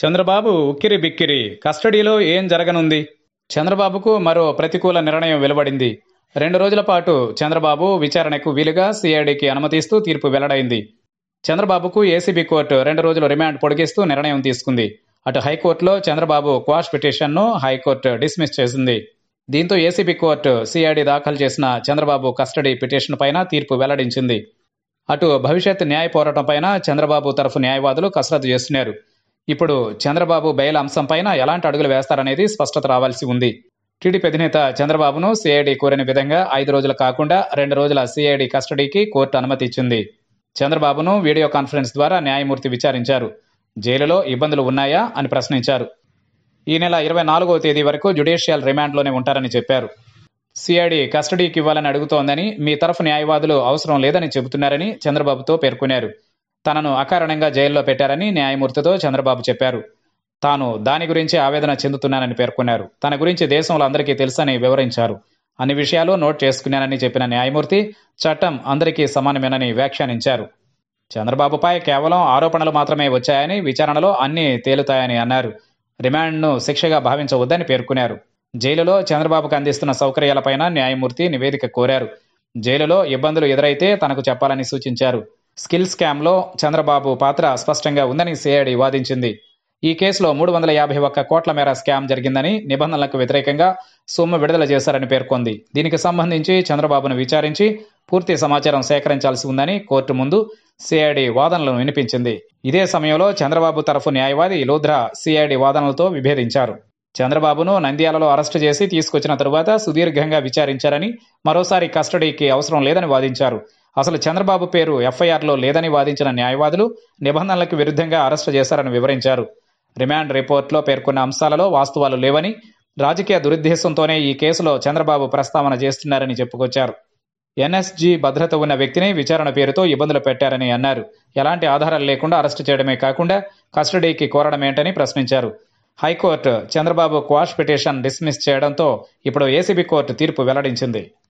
చంద్రబాబు ఉక్కిరి బిక్కిరి కస్టడీలో ఏం జరగనుంది చంద్రబాబుకు మరో ప్రతికూల నిర్ణయం వెలువడింది రెండు రోజుల పాటు చంద్రబాబు విచారణకు వీలుగా సిఐడికి అనుమతిస్తూ తీర్పు వెల్లడైంది చంద్రబాబుకు ఏసీబీ కోర్టు రెండు రోజులు రిమాండ్ పొడిగిస్తూ నిర్ణయం తీసుకుంది అటు హైకోర్టులో చంద్రబాబు క్వాష్ పిటిషన్ను హైకోర్టు డిస్మిస్ చేసింది దీంతో ఏసీబీ కోర్టు సిఐడి దాఖలు చేసిన చంద్రబాబు కస్టడీ పిటిషన్ పైన తీర్పు వెల్లడించింది అటు భవిష్యత్ న్యాయ పోరాటం పైన చంద్రబాబు తరఫు న్యాయవాదులు కసరత్తు చేస్తున్నారు ఇప్పుడు చంద్రబాబు బెయిల్ అంశంపైన ఎలాంటి అడుగులు వేస్తారనేది స్పష్టత రావాల్సి ఉంది టీడీపీ అధినేత చంద్రబాబును సిఐడి కోరిన విధంగా ఐదు రోజులు కాకుండా రెండు రోజుల సిఐడి కస్టడీకి కోర్టు అనుమతి ఇచ్చింది చంద్రబాబును వీడియో కాన్ఫరెన్స్ ద్వారా న్యాయమూర్తి విచారించారు జైలులో ఇబ్బందులు ఉన్నాయా అని ప్రశ్నించారు ఈ నెల ఇరవై నాలుగవ తేదీ వరకు జ్యుడిషియల్ రిమాండ్లోనే ఉంటారని చెప్పారు సిఐడి కస్టడీకి ఇవ్వాలని అడుగుతోందని మీ తరఫు న్యాయవాదులు అవసరం లేదని చెబుతున్నారని చంద్రబాబుతో పేర్కొన్నారు తనను అకారణంగా జైల్లో పెట్టారని న్యాయమూర్తితో చంద్రబాబు చెప్పారు తాను దాని గురించి ఆవేదన చెందుతున్నానని పేర్కొన్నారు తన గురించి దేశంలో అందరికీ తెలుసని వివరించారు అన్ని విషయాలు నోట్ చేసుకున్నానని చెప్పిన న్యాయమూర్తి చట్టం అందరికీ సమానమేనని వ్యాఖ్యానించారు చంద్రబాబుపై కేవలం ఆరోపణలు మాత్రమే వచ్చాయని విచారణలో అన్నీ తేలుతాయని అన్నారు రిమాండ్ను శిక్షగా భావించవద్దని పేర్కొన్నారు జైలులో చంద్రబాబుకు అందిస్తున్న సౌకర్యాలపైన న్యాయమూర్తి నివేదిక కోరారు జైలులో ఇబ్బందులు ఎదురైతే తనకు చెప్పాలని సూచించారు స్కిల్ స్కామ్లో చంద్రబాబు పాత్ర స్పష్టంగా ఉందని సిఐడి వాదించింది ఈ కేసులో మూడు వందల యాభై ఒక్క కోట్ల మేర స్కామ్ జరిగిందని నిబంధనలకు వ్యతిరేకంగా సొమ్ము విడుదల చేశారని పేర్కొంది దీనికి సంబంధించి చంద్రబాబును విచారించి పూర్తి సమాచారం సేకరించాల్సి ఉందని కోర్టు ముందు సిఐడి వాదనలను వినిపించింది ఇదే సమయంలో చంద్రబాబు తరఫు న్యాయవాది లోధ్రా సిఐడి వాదనలతో విభేదించారు చంద్రబాబును నంద్యాలలో అరెస్టు చేసి తీసుకొచ్చిన తరువాత సుదీర్ఘంగా విచారించారని మరోసారి కస్టడీకి అవసరం లేదని వాదించారు అసలు చంద్రబాబు పేరు ఎఫ్ఐఆర్లో లేదని వాదించిన న్యాయవాదులు నిబంధనలకు విరుద్ధంగా అరెస్టు చేశారని వివరించారు రిమాండ్ రిపోర్ట్లో పేర్కొన్న అంశాలలో వాస్తవాలు లేవని రాజకీయ దురుద్దేశంతోనే ఈ కేసులో చంద్రబాబు ప్రస్తావన చేస్తున్నారని చెప్పుకొచ్చారు ఎన్ఎస్జీ భద్రత ఉన్న వ్యక్తిని విచారణ పేరుతో ఇబ్బందులు పెట్టారని అన్నారు ఎలాంటి ఆధారాలు లేకుండా అరెస్టు చేయడమే కాకుండా కస్టడీకి కోరడమేంటని ప్రశ్నించారు high court Chandrababu quash petition dismiss చేయడంతో ఇప్పుడు ఏసీబీ కోర్టు తీర్పు వెల్లడించింది